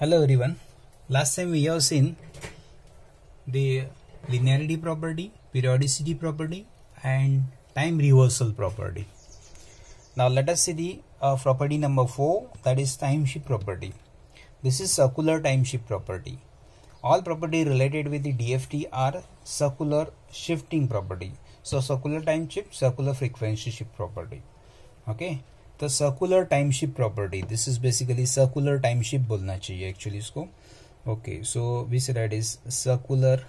hello everyone last time we have seen the linearity property periodicity property and time reversal property now let us see the uh, property number 4 that is time shift property this is circular time shift property all property related with the DFT are circular shifting property so circular time shift circular frequency shift property okay the circular time shift property this is basically circular time shift बोलना चाहिए actually इसको okay so with right is circular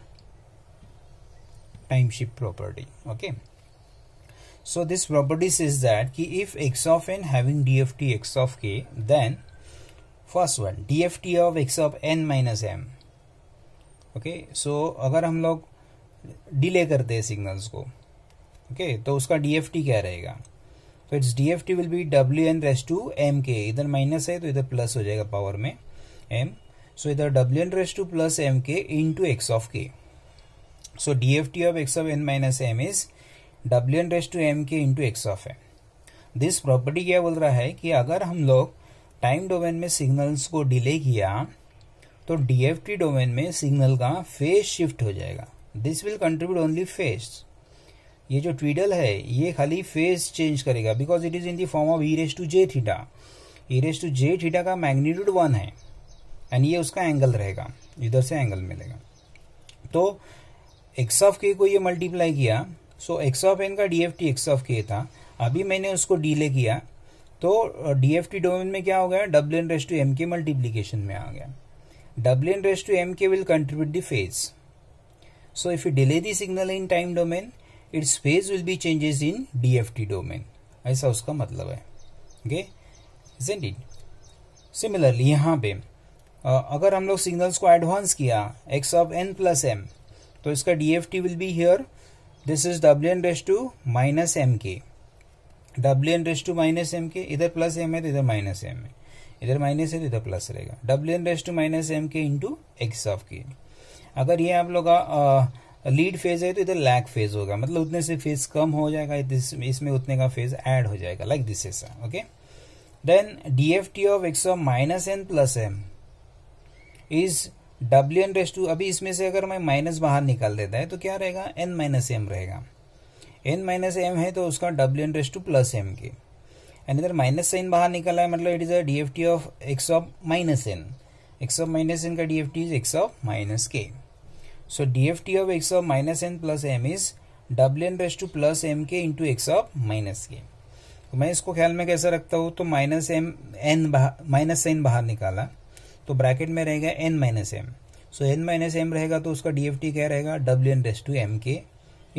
time shift property okay that कि if x of n having D F T x of k then first one D F T of x of N minus m okay so अगर हम लोग delay करते हैं signals को okay okay, तो उसका DFT क्या रहेगा तो it's D F T will be डब्ल्यू एन रेस टू एम के इधर माइनस है तो इधर प्लस हो जाएगा पावर में एम सो इधर W N raise to plus M K into X of K so D F T of x of N minus M is W N raise to M K into X of M this property क्या बोल रहा है कि अगर हम लोग time domain में signals को डिले किया तो डीएफटी डोमेन में सिग्नल का फेज शिफ्ट हो जाएगा this will contribute only phase ये जो ट्विडल है ये खाली फेस चेंज करेगा because it is in the form of e raise to j theta e raise to j theta का मैग्नीट्यूड वन है एंड ये उसका एंगल रहेगा इधर से एंगल मिलेगा तो एक्स ऑफ के को ये मल्टीप्लाई किया सो एक्स ऑफ एन का D F T x of k था अभी मैंने उसको डीले किया तो डी एफ टी डोमेन में क्या हो गया डब्ल n raise to M k multiplication में आ गया डब्ल n raise to M k will contribute the phase so if you delay signal signal in time domain its phase will be changes in D F T domain ऐसा उसका मतलब है okay isn't it similarly यहाँ पे अगर हम लोग signals को एडवांस किया x of N plus M तो इसका D F T will be here this is W N raise to minus M K W N raise to minus M के इधर प्लस एम है तो इधर माइनस एम है इधर माइनस है तो इधर प्लस रहेगा डब्ल्यू N raise to minus M k into x of k अगर ये आप लोग लीड फेज है तो इधर लैक फेज होगा मतलब उतने से फेज कम हो जाएगा इसमें उतने का फेज ऐड हो जाएगा लाइक दिस ऐसा okay then D F T of x minus n plus m is W N raise to अभी इसमें से अगर मैं माइनस बाहर निकाल देता है तो क्या रहेगा एन माइनस एम रहेगा एन माइनस एम है तो उसका डब्ल्यू N raise to plus M k and इधर माइनस साइन बाहर निकला है मतलब it is a D F T of x of minus n x of minus n का D F T is x of minus k So DFT of x of minus n plus m is डब्ल्यू N raise to plus M k into x of minus k तो मैं इसको ख्याल में कैसे रखता हूँ तो minus m n minus n बाहर निकाला तो ब्रैकेट में रहेगा n minus m so n minus m रहेगा तो उसका डी एफ टी क्या रहेगा डब्ल्यू N raise to M k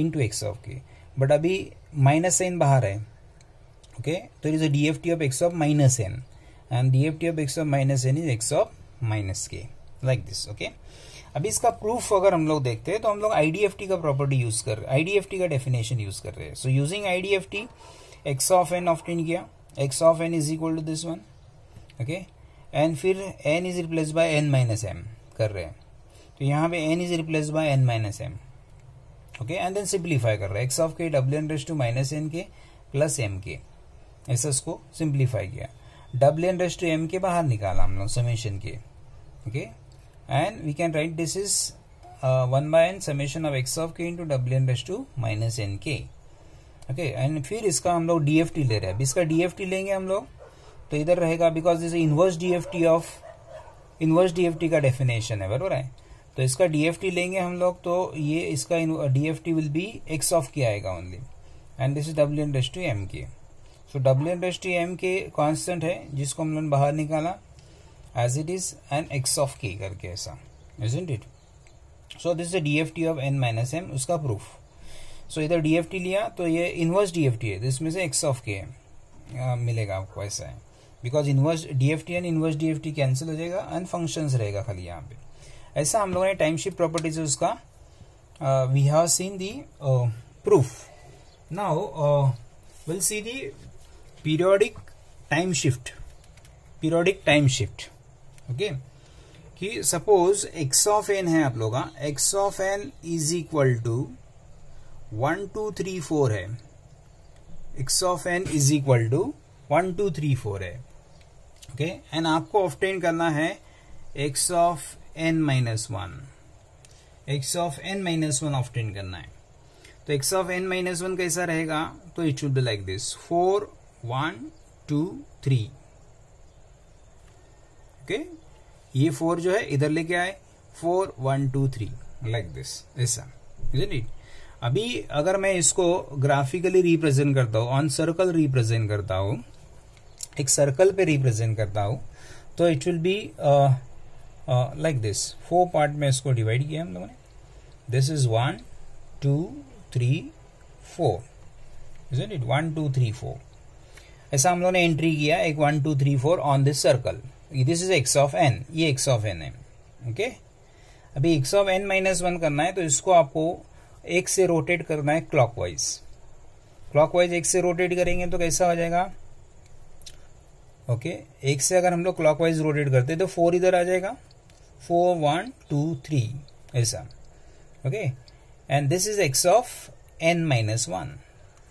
into x of k but अभी माइनस एन बाहर है ओके तो it is a D F T of x of minus n and D F T of x of minus n is x of minus k like this okay अभी इसका proof अगर हम लोग देखते हैं तो हम लोग आईडीएफटी का प्रॉपर्टी यूज कर रहे आईडीएफटी का डेफिनेशन यूज कर रहे हैं so using IDFT x of n ten किया x of n is equal to this one okay and फिर n is replace by n minus m कर रहे हैं तो यहाँ पे n is replace by n minus m okay and then simplify कर रहे हैं x of k W N raise to minus n k plus M k ऐसा उसको सिंप्लीफाई किया डब्ल्यू N raise to M k बाहर निकाला हम लोग समेशन के okay okay? and we can write this is uh, 1 by n summation of x of k into डब्ल्यू N raise to minus n okay and फिर इसका हम लोग डीएफटी ले रहे हैं अब इसका डीएफटी लेंगे हम लोग तो इधर रहेगा because this inverse D of inverse DFT का डेफिनेशन है बरबर है तो इसका डीएफटी लेंगे हम लोग तो ये इसका DFT will be x of K आएगा only and this is W N raise to M K so W N raise to M K constant है जिसको हम लोगों ने बाहर निकाला as it is an x of K करके ऐसा is isn't so this is D F T of N minus M उसका प्रूफ सो इधर डी एफ टी लिया तो ये inverse dft है तो इसमें से x of k है मिलेगा आपको ऐसा है because inverse D F T and inverse D F T cancel हो जाएगा एंड फंक्शन रहेगा खाली यहाँ पे ऐसा हम लोगों ने टाइम शिफ्ट प्रॉपर्टीज उसका we have seen the proof now will see the periodic time shift periodic time shift okay कि सपोज एक्स ऑफ एन है आप लोग x of n is equal to one two three four है x of n is equal to one two three four है okay okay? And आपको often करना है x of N minus one x of N minus one often करना है तो x of N minus one कैसा रहेगा तो it should be like this four one two three okay ये फोर जो है इधर लेके आए four one two three like this ऐसा अभी अगर मैं इसको ग्राफिकली रिप्रेजेंट करता हूँ ऑन सर्कल रिप्रेजेंट करता हूँ एक सर्कल पे रिप्रेजेंट करता हूँ तो it will be like this four part में इसको डिवाइड किया हम लोगों ने this is one two three four it one two three four ऐसा हम लोगों ने एंट्री किया एक one two three four on this circle this is x of n ये एक्स ऑफ एन है ओके okay? अभी x of N minus one करना है तो इसको आपको एक से रोटेट करना है क्लॉकवाइज क्लॉकवाइज एक से रोटेट करेंगे तो कैसा हो जाएगा ओके okay? एक से अगर हम लोग क्लॉकवाइज रोटेट करते हैं तो फोर इधर आ जाएगा फोर वन टू थ्री ऐसा okay and this is x of N minus one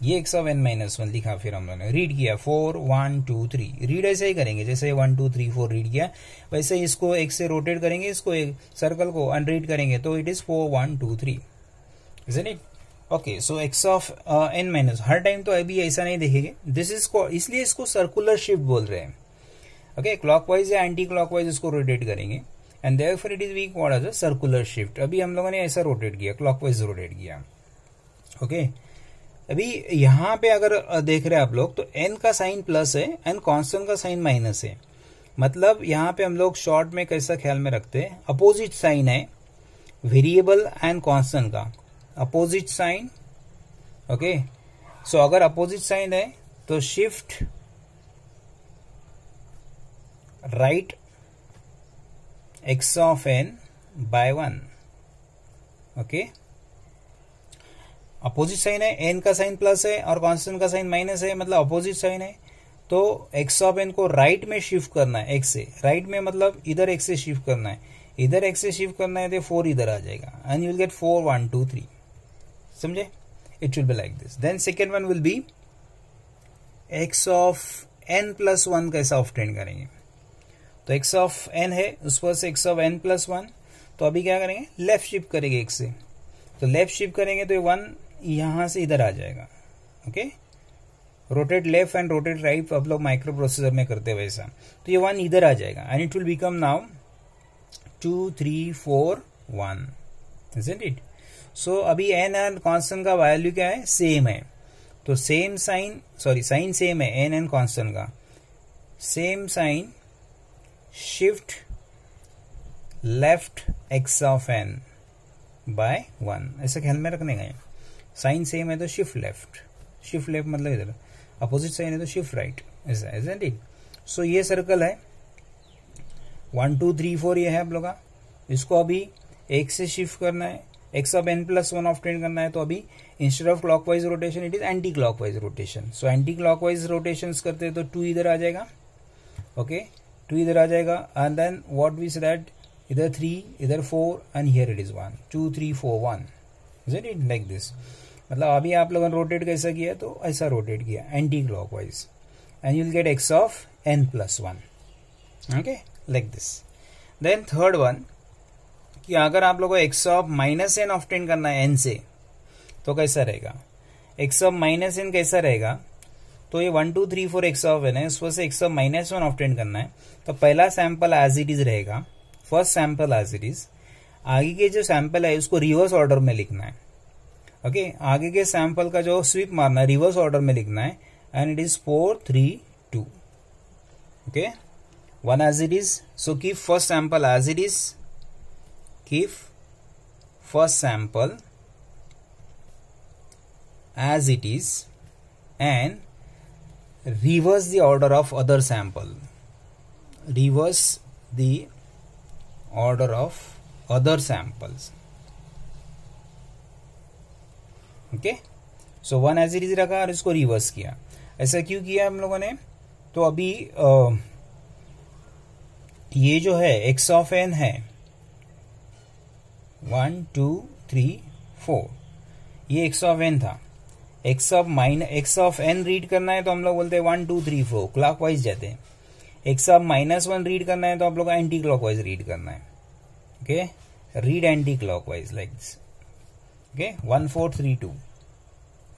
ये एक सौ एन माइनस वन लिखा फिर हम लोगों ने रीड किया four one two three read ऐसे ही करेंगे जैसे one two three four read किया वैसे इसको एक से रोटेट करेंगे इसको एक सर्कल को अनरीड करेंगे तो it is four one two three n it okay so x of N minus हर टाइम तो अभी ऐसा नहीं देखेंगे दिस इज इसलिए इसको सर्कुलर शिफ्ट बोल रहे हैं ओके क्लॉक वाइज या एंटी क्लॉक वाइज इसको रोटेट करेंगे and therefore it is we called as circular shift अभी हम लोगों ने ऐसा रोटेट किया क्लॉक वाइज रोटेट किया ओके okay? अभी यहाँ पे अगर देख रहे हैं आप लोग तो एन का साइन प्लस है n कॉन्स्टेंट का साइन माइनस है मतलब यहाँ पे हम लोग शॉर्ट में कैसा ख्याल में रखते हैं अपोजिट साइन है वेरिएबल एंड कांस्टेंट का अपोजिट साइन ओके सो अगर अपोजिट साइन है तो shift right x of n by one okay opposite sign है एन का साइन प्लस है और कॉन्स्टेंट का साइन माइनस है मतलब अपोजिट साइन है तो एक्स ऑफ एन को राइट में शिफ्ट करना है एक्स से राइट में मतलब इधर एक्स से शिफ्ट करना है इधर एक्स से शिफ्ट करना है तो फोर इधर आ जाएगा and you will get four one two three समझे it will be like this then second one will be x of N plus one कैसा ऑफ्टेंड करेंगे तो एक्स ऑफ एन है उस पर से x of N plus one तो अभी क्या करेंगे लेफ्ट शिफ्ट करेंगे एक्स से तो लेफ्ट शिफ्ट करेंगे तो ये वन यहाँ से इधर आ जाएगा okay rotate left and rotate right अब लोग माइक्रो प्रोसेसर में करते वैसा तो ये वन इधर आ जाएगा and it will become now two three four one isn't it so अभी एन एंड कॉन्स्टेंट का वैल्यू क्या है सेम है तो same sign sorry sign same है एन एंड कॉन्स्टेंट का same sign shift left x of n by one ऐसा ख्याल में रखने का है साइन सेम है तो शिफ्ट लेफ्ट शिफ्ट लेफ्ट मतलब इधर अपोजिट साइन है तो शिफ्ट राइट ऐसा ऐसा ठीक सो ये सर्कल है वन टू थ्री फोर ये है आप लोग का इसको अभी एक से शिफ्ट करना है x of N plus one of ten करना है तो अभी instead of clockwise rotation it is anti clockwise rotation so anti clockwise rotation करते हैं तो टू इधर आ जाएगा ओके टू इधर आ जाएगा and then what we that इधर थ्री इधर four and here it is one two three four one isn't it like this मतलब अभी आप लोगों ने रोटेट कैसा किया तो ऐसा रोटेट किया anti clockwise and you'll get x of N plus one okay like this then third one कि अगर आप लोगों को x of minus n of ten करना है एन से तो कैसा रहेगा एक्स ऑफ माइनस एन कैसा रहेगा तो ये one two three four x of n है उसमें से x of minus one of ten करना है तो पहला सैंपल एज इट इज रहेगा first sample as it is आगे के जो सैंपल है उसको रिवर्स ऑर्डर में लिखना है ओके okay? आगे के सैंपल का जो स्वीप मारना है रिवर्स ऑर्डर में लिखना है and it is four three two okay one as it is so keep first sample as it is keep first sample as it is and reverse the order of other sample reverse the order of other samples okay so one as it is रखा और इसको reverse किया ऐसा क्यों किया हम लोगों ने तो अभी आ, ये जो है एक्स ऑफ एन है वन टू थ्री फोर ये x ऑफ n था x of minus x of n read करना है तो हम लोग बोलते हैं one two three four clockwise जाते हैं x of minus one read करना है तो आप लोग एंटी क्लॉक वाइज रीड करना है okay read anti-clockwise like this okay one four three two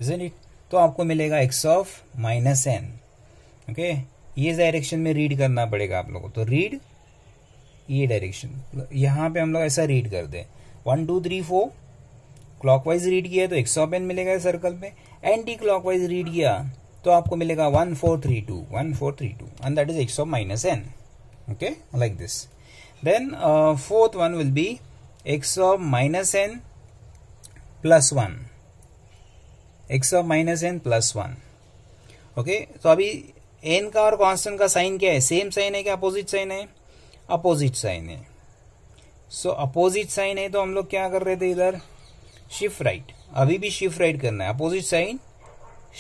isn't it तो आपको मिलेगा x of minus n okay ये डायरेक्शन में रीड करना पड़ेगा आप लोगों को तो रीड ये डायरेक्शन यहां पे हम लोग ऐसा रीड कर दें one two three four clockwise read किया तो एक्स ऑफ एन मिलेगा सर्कल पे एंटी क्लॉकवाइज रीड किया तो आपको मिलेगा one four three two one four three two and that is x of minus n okay like this Then uh, fourth one will be x of minus n plus 1. x of minus n plus 1. Okay तो अभी n का और constant का sign क्या है same sign है क्या opposite sign है अपोजिट साइन है सो अपोजिट साइन है तो हम लोग क्या कर रहे थे इधर शिफ्ट राइट अभी भी शिफ्ट राइट करना है opposite sign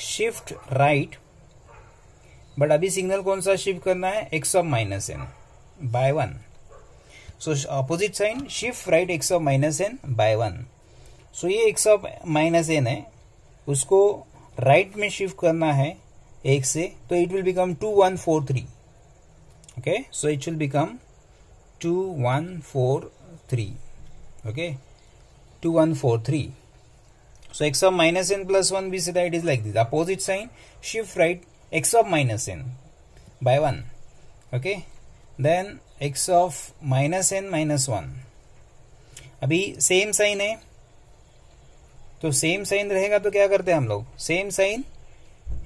shift right but अभी सिग्नल कौन सा शिफ्ट करना है x of minus n by one so opposite sign shift right x of minus n by one so ये एक्स ऑफ माइनस एन है उसको राइट right में shift करना है एक से तो it will become two one four three okay so it will become two one four three okay two one four three so x of minus n plus one we सीधा it is like this opposite sign shift right x of minus n by one okay then x of minus n minus one अभी same sign है तो same sign रहेगा तो क्या करते हैं हम लोग same sign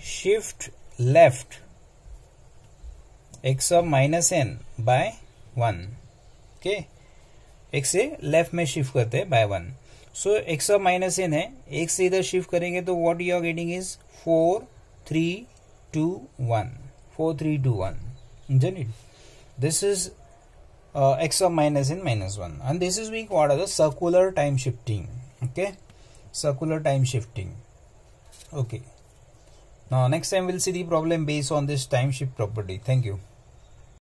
shift left x of minus n by one okay x से लेफ्ट में शिफ्ट करते हैं by one so x of minus n है एक से इधर शिफ्ट करेंगे तो what you are getting is four three two one four three two one जनिट This is uh, x of minus n minus minus 1 and this is we call as a circular time shifting. Okay. Circular time shifting. Okay. Now next time we'll see the problem based on this time shift property. Thank you.